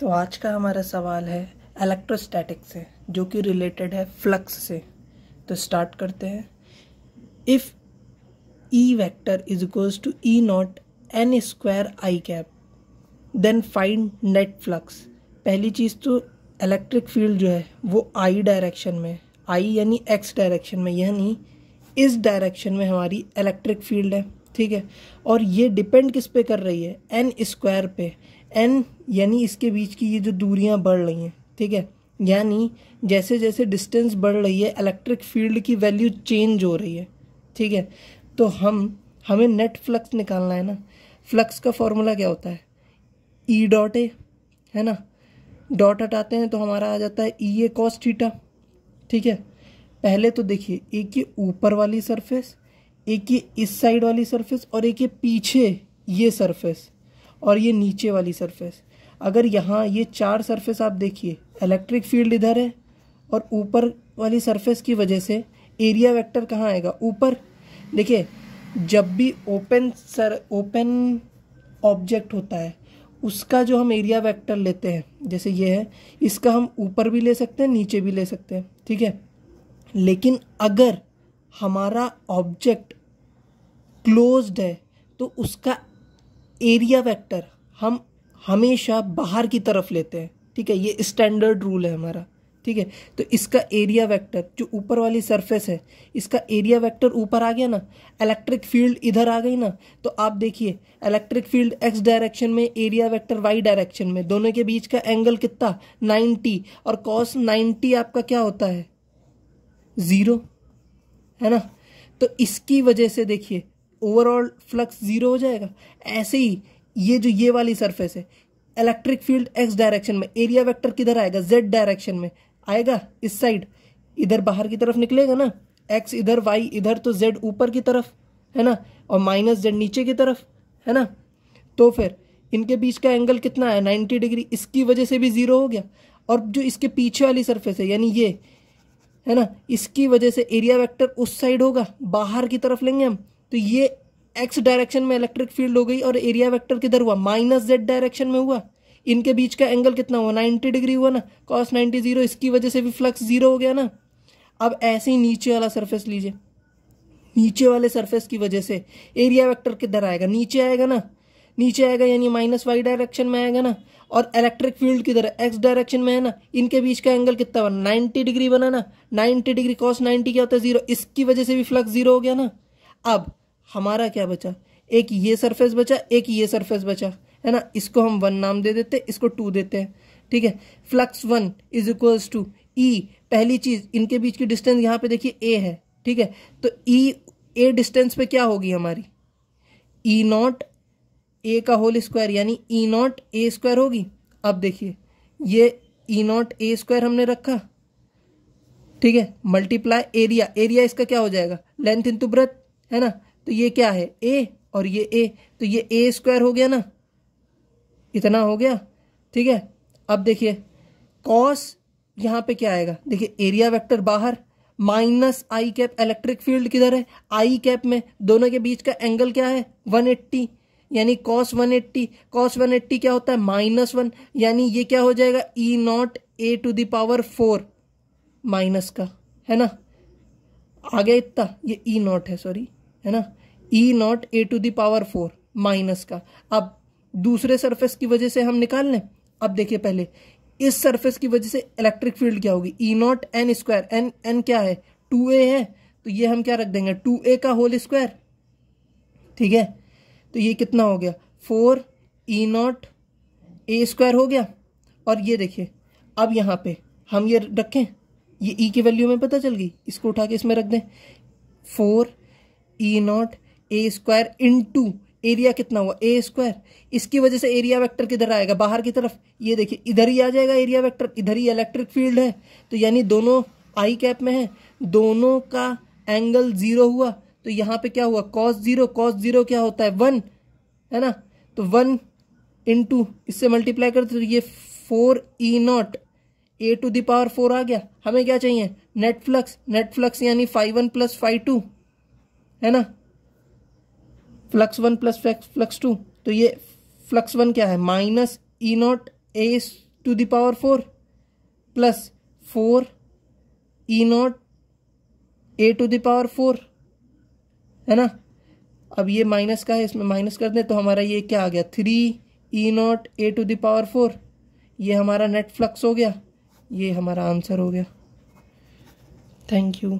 तो आज का हमारा सवाल है इलेक्ट्रोस्टैटिक से जो कि रिलेटेड है फ्लक्स से तो स्टार्ट करते हैं if E vector is equals to E naught N square I cap then find net flux पहली चीज़ तो इलेक्ट्रिक फील्ड जो है वो आई डायरेक्शन में आई यानी एक्स डायरेक्शन में यानी इस डायरेक्शन में हमारी इलेक्ट्रिक फील्ड है ठीक है और ये डिपेंड किस पे कर रही है एन स्क्वायर पे एन यानी इसके बीच की ये जो दूरियां बढ़ रही हैं ठीक है यानी जैसे जैसे डिस्टेंस बढ़ रही है इलेक्ट्रिक फील्ड की वैल्यू चेंज हो रही है ठीक है तो हम हमें नेट फ्लक्स निकालना है ना फ्लक्स का फॉर्मूला क्या होता है ई डॉट ए है ना डॉट हटाते हैं तो हमारा आ जाता है ई ए कॉस थीटा ठीक है पहले तो देखिए एक ये ऊपर वाली सरफेस एक ये इस साइड वाली सरफेस और एक ये पीछे ये सरफेस और ये नीचे वाली सरफेस अगर यहाँ ये चार सरफेस आप देखिए इलेक्ट्रिक फील्ड इधर है और ऊपर वाली सरफेस की वजह से एरिया वेक्टर कहाँ आएगा ऊपर देखिए जब भी ओपन सर ओपन ऑब्जेक्ट होता है उसका जो हम एरिया वेक्टर लेते हैं जैसे ये है इसका हम ऊपर भी ले सकते हैं नीचे भी ले सकते हैं ठीक है लेकिन अगर हमारा ऑब्जेक्ट क्लोज्ड है तो उसका एरिया वेक्टर हम हमेशा बाहर की तरफ लेते हैं ठीक है ये स्टैंडर्ड रूल है हमारा ठीक है तो इसका एरिया वेक्टर जो ऊपर वाली सरफेस है इसका एरिया वेक्टर ऊपर आ गया ना इलेक्ट्रिक फील्ड इधर आ गई ना तो आप देखिए इलेक्ट्रिक फील्ड एक्स डायरेक्शन में एरिया वेक्टर वाई डायरेक्शन में दोनों के बीच का एंगल कितना 90 और कॉस 90 आपका क्या होता है ज़ीरो है ना तो इसकी वजह से देखिए ओवरऑल फ्लक्स ज़ीरो हो जाएगा ऐसे ही ये जो ये वाली सरफेस है इलेक्ट्रिक फील्ड एक्स डायरेक्शन में एरिया वेक्टर किधर आएगा जेड डायरेक्शन में आएगा इस साइड इधर बाहर की तरफ निकलेगा ना एक्स इधर वाई इधर तो जेड ऊपर की तरफ है ना और माइनस जेड नीचे की तरफ है ना तो फिर इनके बीच का एंगल कितना है नाइन्टी डिग्री इसकी वजह से भी ज़ीरो हो गया और जो इसके पीछे वाली सरफेस है यानी ये है ना इसकी वजह से एरिया वेक्टर उस साइड होगा बाहर की तरफ लेंगे हम तो ये एक्स डायरेक्शन में इलेक्ट्रिक फील्ड हो गई और एरिया वेक्टर किधर हुआ माइनस जेड डायरेक्शन में हुआ इनके बीच का एंगल कितना हुआ नाइन्टी डिग्री हुआ ना कॉस नाइन्टी जीरो इसकी वजह से भी फ्लक्स जीरो हो गया ना अब ऐसे ही नीचे वाला सरफेस लीजिए नीचे वाले सरफेस की वजह से एरिया वेक्टर किधर आएगा नीचे आएगा ना नीचे आएगा यानी माइनस वाई डायरेक्शन में आएगा ना और इलेक्ट्रिक फील्ड किधर है एक्स डायरेक्शन में है ना इनके बीच का एंगल कितना बना नाइन्टी डिग्री बना ना नाइन्टी डिग्री कॉस नाइन्टी क्या होता है जीरो इसकी वजह से भी फ्लक्स जीरो हो गया ना अब हमारा क्या बचा एक ये सरफेस बचा एक ये सरफेस बचा है ना इसको हम वन नाम दे देते हैं इसको टू देते हैं ठीक है flux one is equals to E पहली चीज इनके बीच की डिस्टेंस यहाँ पे देखिए ए है ठीक है तो ई ए डिस्टेंस पे क्या होगी हमारी ई नॉट ए का होल स्क्वायर यानी ई नॉट ए स्क्वायर होगी अब देखिए ये ई नॉट ए स्क्वायर हमने रखा ठीक है मल्टीप्लाई एरिया एरिया इसका क्या हो जाएगा लेंथ इंटू ब्रेथ है ना तो ये क्या है ए और ये ए तो ये ए स्क्वायर हो गया ना इतना हो गया ठीक है अब देखिए कॉस यहाँ पे क्या आएगा देखिए एरिया वेक्टर बाहर minus I cap electric field किधर है आई कैप में दोनों के बीच का एंगल क्या है 180 यानी cos one eighty cos eighty क्या होता है माइनस वन यानी ये क्या हो जाएगा E naught A to the power four minus का है ना आगे इतना ये ई e नॉट है सॉरी है ना E naught A to the power four minus का अब दूसरे सरफेस की वजह से हम निकाल लें अब देखिए पहले इस सरफेस की वजह से इलेक्ट्रिक फील्ड क्या होगी E naught N square N N क्या है टू ए है तो ये हम क्या रख देंगे टू ए का होल स्क्वायर ठीक है तो ये कितना हो गया four E naught A square हो गया और ये देखिए अब यहाँ पे हम ये रखें ये ई e की वैल्यू में पता चल गई इसको उठा के इसमें रख दें four E naught A square into area कितना हुआ ए स्क्वायर इसकी वजह से एरिया वेक्टर किधर आएगा बाहर की तरफ ये देखिए इधर ही आ जाएगा एरिया वेक्टर इधर ही इलेक्ट्रिक फील्ड है तो यानी दोनों आई कैप में है दोनों का एंगल ज़ीरो हुआ तो यहाँ पे क्या हुआ कॉस ज़ीरो कॉस ज़ीरो क्या होता है वन है ना तो वन इन टू इससे मल्टीप्लाई करते तो ये four E naught A to the power four आ गया हमें क्या चाहिए नेट फ्लक्स नेट फ्लक्स यानी five one plus five two है ना flux one plus flux two तो ये फ्लक्स वन क्या है minus E naught A to the power four plus four E naught A to the power four है ना अब ये माइनस का है इसमें माइनस कर दें तो हमारा ये क्या आ गया three E naught A to the power four ये हमारा नेट फ्लक्स हो गया ये हमारा आंसर हो गया थैंक यू